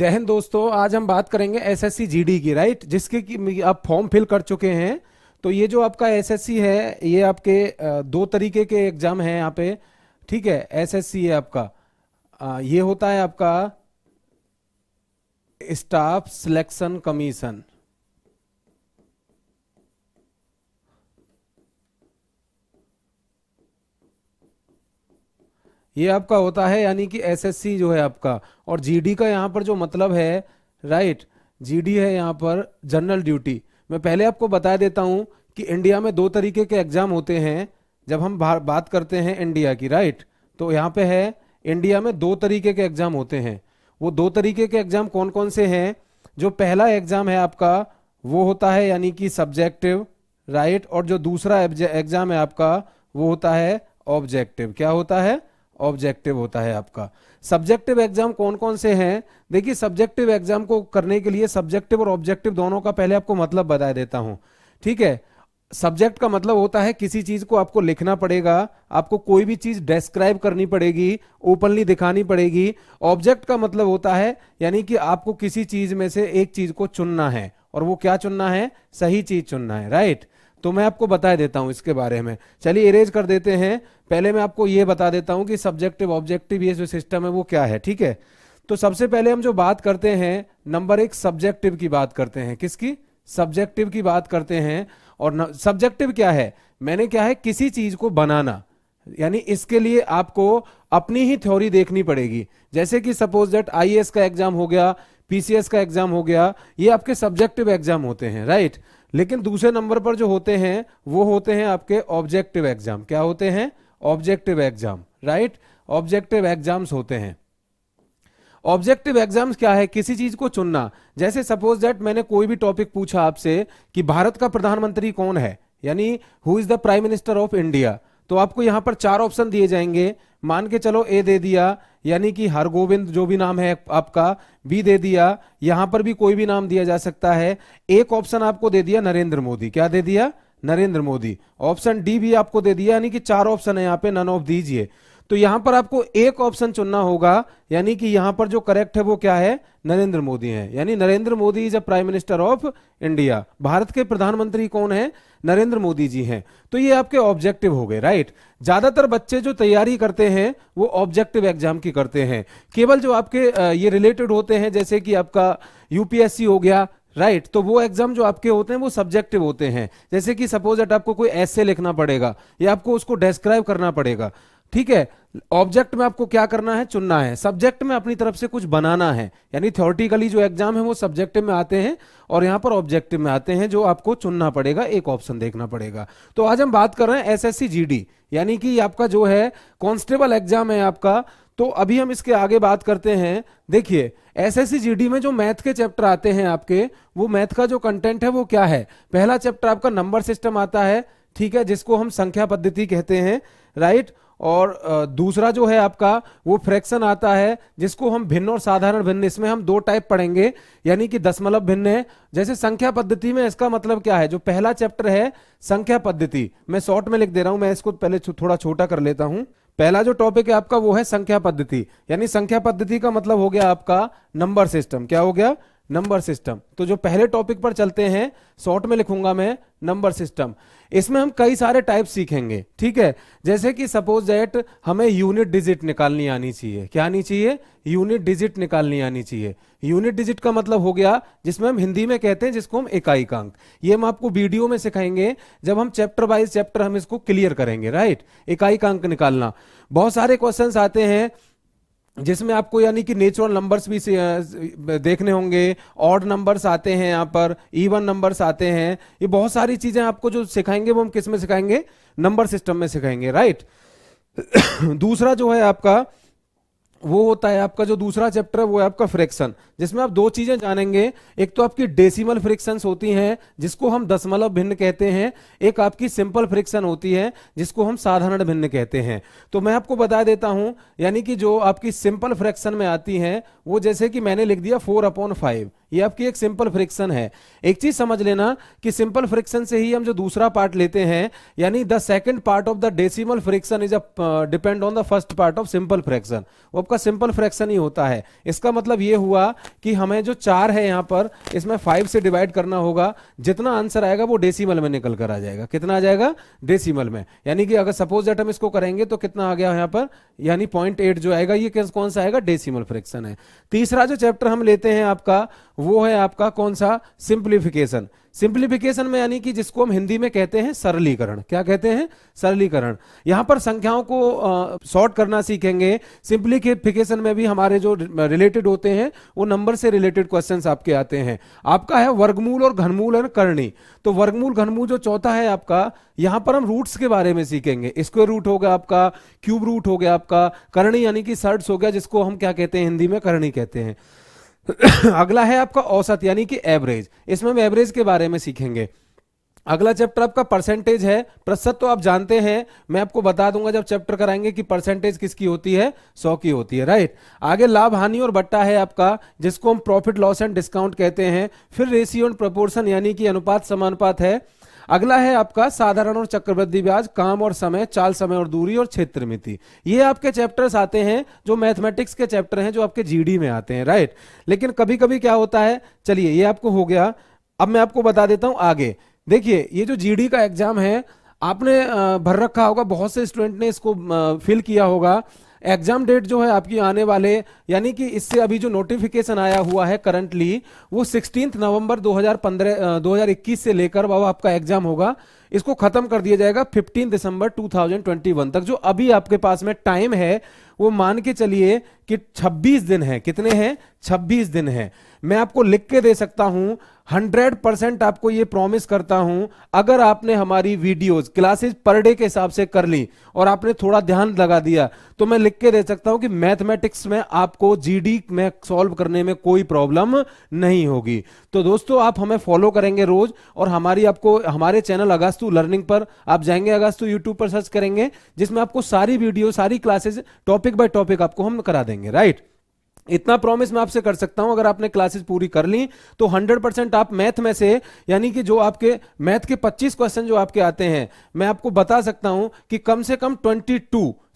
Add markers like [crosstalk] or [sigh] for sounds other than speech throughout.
जय हिंद दोस्तों आज हम बात करेंगे एसएससी जीडी की राइट जिसके की आप फॉर्म फिल कर चुके हैं तो ये जो आपका एसएससी है ये आपके दो तरीके के एग्जाम है यहाँ पे ठीक है एसएससी है आपका ये होता है आपका स्टाफ सिलेक्शन कमीशन ये आपका होता है यानी कि एसएससी जो है आपका और जीडी का यहाँ पर जो मतलब है राइट जीडी है यहाँ पर जनरल ड्यूटी मैं पहले आपको बता देता हूँ कि इंडिया में दो तरीके के एग्जाम होते हैं जब हम बात करते हैं इंडिया की राइट तो यहाँ पे है इंडिया में दो तरीके के एग्जाम होते हैं वो दो तरीके के एग्जाम कौन कौन से हैं जो पहला एग्जाम है आपका वो होता है यानी कि सब्जेक्टिव राइट और जो दूसरा एग्जाम है आपका वो होता है ऑब्जेक्टिव क्या होता है ऑब्जेक्टिव होता है आपका सब्जेक्टिव एग्जाम कौन कौन से हैं देखिए सब्जेक्टिव एग्जाम को करने के लिए सब्जेक्टिव और ऑब्जेक्टिव दोनों का पहले आपको मतलब बता देता हूं ठीक है सब्जेक्ट का मतलब होता है किसी चीज को आपको लिखना पड़ेगा आपको कोई भी चीज डिस्क्राइब करनी पड़ेगी ओपनली दिखानी पड़ेगी ऑब्जेक्ट का मतलब होता है यानी कि आपको किसी चीज में से एक चीज को चुनना है और वो क्या चुनना है सही चीज चुनना है राइट तो मैं आपको बता देता हूँ इसके बारे में चलिए इरेज कर देते हैं पहले मैं आपको यह बता देता हूं कि सब्जेक्टिव ऑब्जेक्टिव ये जो सिस्टम है वो क्या है ठीक है तो सबसे पहले हम जो बात करते हैं नंबर एक सब्जेक्टिव की बात करते हैं किसकी सब्जेक्टिव की बात करते हैं और सब्जेक्टिव क्या है मैंने क्या है किसी चीज को बनाना यानी इसके लिए आपको अपनी ही थ्योरी देखनी पड़ेगी जैसे कि सपोज दैट आईएएस का एग्जाम हो गया पीसीएस का एग्जाम हो गया ये आपके सब्जेक्टिव एग्जाम होते हैं राइट right? लेकिन दूसरे नंबर पर जो होते हैं वो होते हैं आपके ऑब्जेक्टिव एग्जाम क्या होते हैं objective exam right objective exams होते हैं ऑब्जेक्टिव एग्जाम्स क्या है किसी चीज को चुनना जैसे सपोज दैट मैंने कोई भी टॉपिक पूछा आपसे कि भारत का प्रधानमंत्री कौन है यानी who is the prime minister of India तो आपको यहां पर चार ऑप्शन दिए जाएंगे मान के चलो ए दे दिया यानी कि हरगोविंद जो भी नाम है आपका बी दे दिया यहां पर भी कोई भी नाम दिया जा सकता है एक ऑप्शन आपको दे दिया नरेंद्र मोदी क्या दे दिया नरेंद्र मोदी ऑप्शन डी भी आपको दे दिया यानी कि चार ऑप्शन है यहाँ पे नन ऑफ दीजिए तो यहां पर आपको एक ऑप्शन चुनना होगा यानी कि यहां पर जो करेक्ट है वो क्या है नरेंद्र मोदी है यानी Narendra Modi is a prime minister of India Bharat के प्रधानमंत्री कौन है नरेंद्र मोदी जी हैं तो ये आपके ऑब्जेक्टिव हो गए राइट ज्यादातर बच्चे जो तैयारी करते हैं वो ऑब्जेक्टिव एग्जाम की करते हैं केवल जो आपके ये रिलेटेड होते हैं जैसे कि आपका यूपीएससी हो गया राइट right, तो वो एग्जाम जो आपके होते हैं वो सब्जेक्टिव होते हैं जैसे कि सपोज एट आपको कोई ऐसे लिखना पड़ेगा या आपको उसको डिस्क्राइब करना पड़ेगा ठीक है ऑब्जेक्ट में आपको क्या करना है चुनना है सब्जेक्ट में अपनी तरफ से कुछ बनाना है यानी थ्योरेटिकली जो एग्जाम है वो सब्जेक्ट में आते हैं और यहाँ पर ऑब्जेक्टिव में आते हैं जो आपको चुनना पड़ेगा एक ऑप्शन देखना पड़ेगा तो आज हम बात कर रहे हैं जी डी यानी कि आपका जो है कॉन्स्टेबल एग्जाम है आपका तो अभी हम इसके आगे बात करते हैं देखिए एस एस में जो मैथ के चैप्टर आते हैं आपके वो मैथ का जो कंटेंट है वो क्या है पहला चैप्टर आपका नंबर सिस्टम आता है ठीक है जिसको हम संख्या पद्धति कहते हैं राइट right? और दूसरा जो है आपका वो फ्रैक्शन आता है जिसको हम भिन्न और साधारण भिन्न इसमें हम दो टाइप पढ़ेंगे यानी कि दशमलव भिन्न है जैसे संख्या पद्धति में इसका मतलब क्या है जो पहला चैप्टर है संख्या पद्धति मैं शॉर्ट में लिख दे रहा हूं मैं इसको पहले थोड़ा छोटा कर लेता हूं पहला जो टॉपिक है आपका वो है संख्या पद्धति यानी संख्या पद्धति का मतलब हो गया आपका नंबर सिस्टम क्या हो गया नंबर सिस्टम तो जो पहले टॉपिक पर चलते हैं शॉर्ट में लिखूंगा मैं नंबर सिस्टम इसमें हम कई सारे टाइप सीखेंगे ठीक है जैसे कि सपोज दैट हमें यूनिट डिजिट निकालनी आनी चाहिए क्या आनी चाहिए यूनिट डिजिट निकालनी आनी चाहिए यूनिट डिजिट का मतलब हो गया जिसमें हम हिंदी में कहते हैं जिसको हम इकाई का अंक ये हम आपको वीडियो में सिखाएंगे जब हम चैप्टर बाइज चैप्टर हम इसको क्लियर करेंगे राइट इकाई का अंक निकालना बहुत सारे क्वेश्चन आते हैं जिसमें आपको यानी कि नेचुरल नंबर्स भी देखने होंगे ऑड नंबर्स आते हैं यहाँ पर इवन नंबर्स आते हैं ये बहुत सारी चीज़ें आपको जो सिखाएंगे वो हम किस में सिखाएंगे नंबर सिस्टम में सिखाएंगे राइट [coughs] दूसरा जो है आपका वो होता है आपका जो दूसरा चैप्टर है वो है आपका फ्रैक्शन जिसमें आप दो चीजें जानेंगे एक तो आपकी डेसिमल फ्रिक्शन होती हैं जिसको हम दशमलव भिन्न कहते हैं एक आपकी सिंपल फ्रिक्शन होती है जिसको हम साधारण भिन्न कहते हैं तो मैं आपको बता देता हूं यानी कि जो आपकी सिंपल फ्रैक्शन में आती है वो जैसे कि मैंने लिख दिया फोर अपॉन फाइव ये आपकी एक सिंपल फ्रिक्शन है एक चीज समझ लेना कि सिंपल फ्रिक्शन से ही हम जो दूसरा पार्ट लेते हैं यानी the second part of the decimal fraction is a depend on the first part of simple fraction वो आपका सिंपल फ्रैक्शन ही होता है इसका मतलब ये हुआ कि हमें जो चार है यहाँ पर इसमें फाइव से डिवाइड करना होगा जितना आंसर आएगा वो डेसीमल में निकल कर आ जाएगा कितना आ जाएगा डेसीमल में यानी कि अगर सपोज दैट हम इसको करेंगे तो कितना आ गया यहाँ पर यानी पॉइंट जो आएगा ये कौन सा आएगा डेसीमल फ्रिक्शन है तीसरा जो चैप्टर हम लेते हैं आपका वो है आपका कौन सा सिंप्लीफिकेशन सिंप्लीफिकेशन में यानी कि जिसको हम हिंदी में कहते हैं सरलीकरण क्या कहते हैं सरलीकरण यहां पर संख्याओं को शॉर्ट करना सीखेंगे सिंप्लीफिकेशन में भी हमारे जो रिलेटेड होते हैं वो नंबर से रिलेटेड क्वेश्चंस आपके आते हैं आपका है वर्गमूल और घनमूल और करणी तो वर्गमूल घनमूल जो चौथा है आपका यहाँ पर हम रूट्स के बारे में सीखेंगे स्क्वेयर रूट हो गया आपका क्यूब रूट हो गया आपका करणी यानी कि सर्ट्स हो गया जिसको हम क्या कहते हैं हिंदी में करणी कहते हैं [coughs] अगला है आपका औसत यानी कि एवरेज इसमें हम एवरेज के बारे में सीखेंगे अगला चैप्टर आपका परसेंटेज है प्रतिशत तो आप जानते हैं मैं आपको बता दूंगा जब चैप्टर कराएंगे कि परसेंटेज किसकी होती है सौ की होती है राइट आगे लाभ हानि और बट्टा है आपका जिसको हम प्रॉफिट लॉस एंड डिस्काउंट कहते हैं फिर रेशियो एंड प्रोपोर्शन यानी कि अनुपात समानुपात है अगला है आपका साधारण और चक्रवृद्धि ब्याज काम और समय चाल समय और दूरी और क्षेत्र मिति ये आपके चैप्टर्स आते हैं जो मैथमेटिक्स के चैप्टर हैं जो आपके जीडी में आते हैं राइट लेकिन कभी कभी क्या होता है चलिए ये आपको हो गया अब मैं आपको बता देता हूं आगे देखिए ये जो जीडी का एग्जाम है आपने भर रखा होगा बहुत से स्टूडेंट ने इसको फिल किया होगा एग्जाम डेट जो है आपकी आने वाले यानी कि इससे अभी जो नोटिफिकेशन आया हुआ है करंटली वो सिक्सटीन नवंबर 2015 2021 से लेकर बाबा आपका एग्जाम होगा इसको खत्म कर दिया जाएगा 15 दिसंबर 2021 तक जो अभी आपके पास में टाइम है वो मान के चलिए कि 26 दिन है कितने हैं 26 दिन है मैं आपको लिख के दे सकता हूं 100 परसेंट आपको ये प्रॉमिस करता हूं अगर आपने हमारी वीडियोस क्लासेस पर डे के हिसाब से कर ली और आपने थोड़ा ध्यान लगा दिया तो मैं लिख के दे सकता हूं कि मैथमेटिक्स में आपको जी में सॉल्व करने में कोई प्रॉब्लम नहीं होगी तो दोस्तों आप हमें फॉलो करेंगे रोज और हमारी आपको हमारे चैनल अगस्त अगस्तु लर्निंग पर आप जाएंगे अगस्तु यूट्यूब पर सर्च करेंगे जिसमें आपको सारी वीडियो सारी क्लासेज टॉपिक बाय टॉपिक आपको हम करा देंगे राइट इतना प्रॉमिस मैं आपसे कर सकता हूं अगर आपने क्लासेस पूरी कर ली तो 100 परसेंट आप मैथ में से यानी कि जो आपके मैथ के 25 क्वेश्चन जो आपके आते हैं मैं आपको बता सकता हूं कि कम से कम 22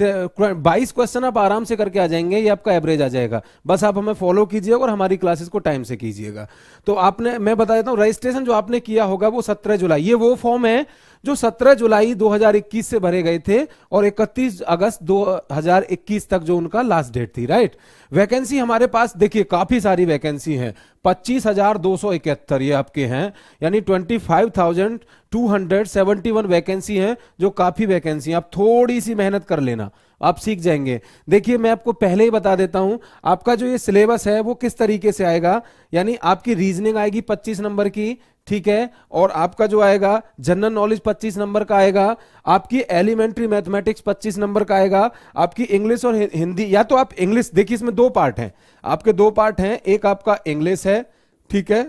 बाईस क्वेश्चन आप आराम से करके आ जाएंगे ये आपका एवरेज आ जाएगा बस आप हमें फॉलो कीजिएगा और हमारी क्लासेस को टाइम से कीजिएगा तो आपने मैं बता देता हूँ रजिस्ट्रेशन जो आपने किया होगा वो सत्रह जुलाई ये वो फॉर्म है जो 17 जुलाई 2021 से भरे गए थे और 31 अगस्त 2021 तक जो उनका लास्ट डेट थी राइट वैकेंसी हमारे पास देखिए काफी सारी वैकेंसी है पच्चीस हजार दो सौ इकहत्तर ये आपके हैं यानी ट्वेंटी फाइव थाउजेंड 271 वैकेंसी हैं जो काफी वैकेंसी हैं आप थोड़ी सी मेहनत कर लेना आप सीख जाएंगे देखिए मैं आपको पहले ही बता देता हूं आपका जो ये सिलेबस है वो किस तरीके से आएगा यानी आपकी रीजनिंग आएगी 25 नंबर की ठीक है और आपका जो आएगा जनरल नॉलेज 25 नंबर का आएगा आपकी एलिमेंट्री मैथमेटिक्स 25 नंबर का आएगा आपकी इंग्लिश और हिंदी या तो आप इंग्लिश देखिए इसमें दो पार्ट हैं आपके दो पार्ट हैं एक आपका इंग्लिश है ठीक है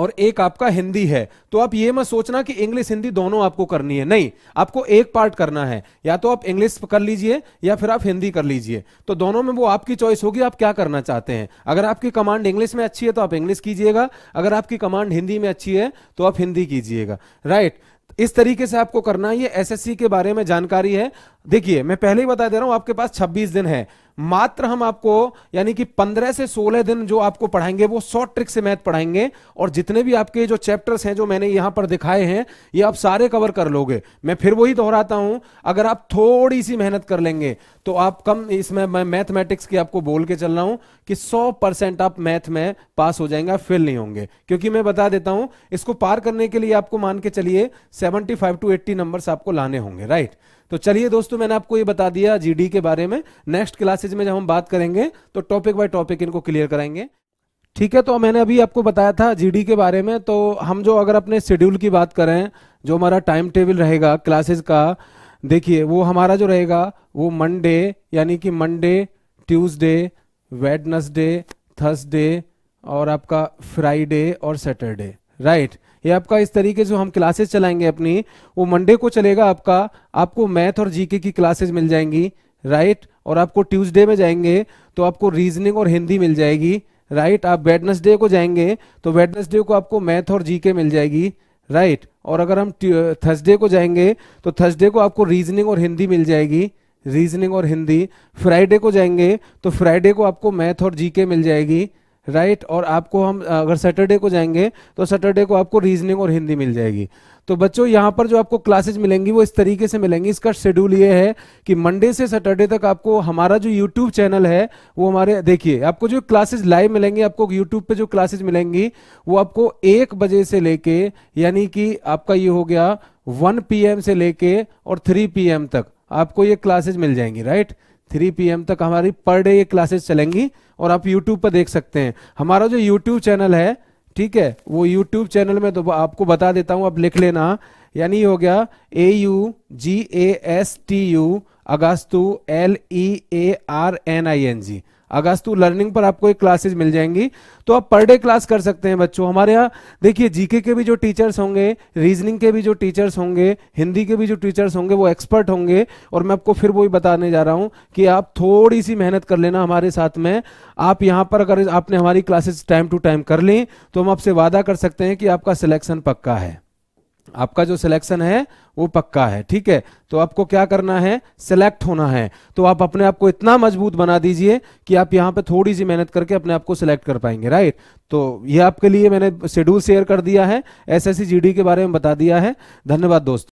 और एक आपका हिंदी है तो आप ये मत सोचना कि इंग्लिश हिंदी दोनों आपको करनी है नहीं आपको एक पार्ट करना है या तो आप इंग्लिश कर लीजिए या फिर आप हिंदी कर लीजिए तो दोनों में वो आपकी चॉइस होगी आप क्या करना चाहते हैं अगर आपकी कमांड इंग्लिश में अच्छी है तो आप इंग्लिश कीजिएगा अगर आपकी कमांड हिंदी में अच्छी है तो आप हिंदी कीजिएगा राइट इस तरीके से आपको करना है ये एसएससी के बारे में जानकारी है देखिए मैं पहले ही बता दे रहा हूं आपके पास 26 दिन है मात्र हम आपको यानी कि 15 से 16 दिन जो आपको पढ़ाएंगे वो शॉर्ट ट्रिक से मैथ पढ़ाएंगे और जितने भी आपके जो चैप्टर्स हैं जो मैंने यहां पर दिखाए हैं ये आप सारे कवर कर लोगे मैं फिर वही दोहराता हूं अगर आप थोड़ी सी मेहनत कर लेंगे तो आप कम इसमें मैं मैथमेटिक्स की आपको बोल के चल रहा हूं कि सौ परसेंट आप मैथ में पास हो जाएंगे फेल नहीं होंगे क्योंकि मैं बता देता हूं इसको पार करने के लिए आपको मान के चलिए seventy five to eighty number आपको लाने होंगे राइट तो चलिए दोस्तों मैंने आपको ये बता दिया जीडी के बारे में नेक्स्ट क्लासेज में जब हम बात करेंगे तो टॉपिक बाय टॉपिक इनको क्लियर कराएंगे ठीक है तो मैंने अभी आपको बताया था जीडी के बारे में तो हम जो अगर अपने शेड्यूल की बात करें जो हमारा टाइम टेबल रहेगा क्लासेज का देखिए वो हमारा जो रहेगा वो मंडे यानी कि मंडे ट्यूसडे वेडनसडे थर्सडे और आपका फ्राइडे और सैटरडे राइट ये आपका इस तरीके से हम क्लासेस चलाएंगे अपनी वो मंडे को चलेगा आपका आपको मैथ और जीके की क्लासेस मिल जाएंगी राइट और आपको ट्यूसडे में जाएंगे तो आपको रीजनिंग और हिंदी मिल जाएगी राइट आप वेडनेसडे को जाएंगे तो वेडनेसडे को आपको मैथ और जीके मिल जाएगी राइट और अगर हम थर्सडे को जाएंगे तो थर्सडे को आपको रीजनिंग और हिंदी मिल जाएगी रीजनिंग और हिंदी फ्राइडे को जाएंगे तो फ्राइडे को आपको मैथ और जीके मिल जाएगी राइट और आपको हम अगर सैटरडे को जाएंगे तो सैटरडे को आपको रीजनिंग और हिंदी मिल जाएगी तो बच्चों यहाँ पर जो आपको क्लासेज मिलेंगी वो इस तरीके से मिलेंगी इसका शेड्यूल ये है कि मंडे से सैटरडे तक आपको हमारा जो यूट्यूब चैनल है वो हमारे देखिए आपको जो क्लासेज लाइव मिलेंगी आपको यूट्यूब पे जो क्लासेज मिलेंगी वो आपको एक बजे से लेके यानी कि आपका ये हो गया वन पी से लेके और थ्री पी तक आपको ये क्लासेज मिल जाएंगी राइट right? थ्री पी तक हमारी पर डे ये क्लासेस चलेंगी और आप यूट्यूब पर देख सकते हैं हमारा जो यूट्यूब चैनल है ठीक है वो यूट्यूब चैनल में तो आपको बता देता हूँ आप लिख लेना यानी हो गया A U G A S T U August L E A R N I N G to learning पर आपको एक क्लासेज मिल जाएंगी तो आप पर डे क्लास कर सकते हैं बच्चों हमारे यहाँ देखिए जीके के भी जो टीचर्स होंगे रीजनिंग के भी जो टीचर्स होंगे हिंदी के भी जो टीचर्स होंगे वो एक्सपर्ट होंगे और मैं आपको फिर वही बताने जा रहा हूँ कि आप थोड़ी सी मेहनत कर लेना हमारे साथ में आप यहाँ पर अगर आपने हमारी क्लासेज टाइम टू टाइम कर ली तो हम आपसे वादा कर सकते हैं कि आपका सिलेक्शन पक्का है आपका जो सिलेक्शन है वो पक्का है ठीक है तो आपको क्या करना है सिलेक्ट होना है तो आप अपने आप को इतना मजबूत बना दीजिए कि आप यहां पे थोड़ी सी मेहनत करके अपने आप को सिलेक्ट कर पाएंगे राइट तो ये आपके लिए मैंने शेड्यूल शेयर कर दिया है एसएससी जीडी के बारे में बता दिया है धन्यवाद दोस्तों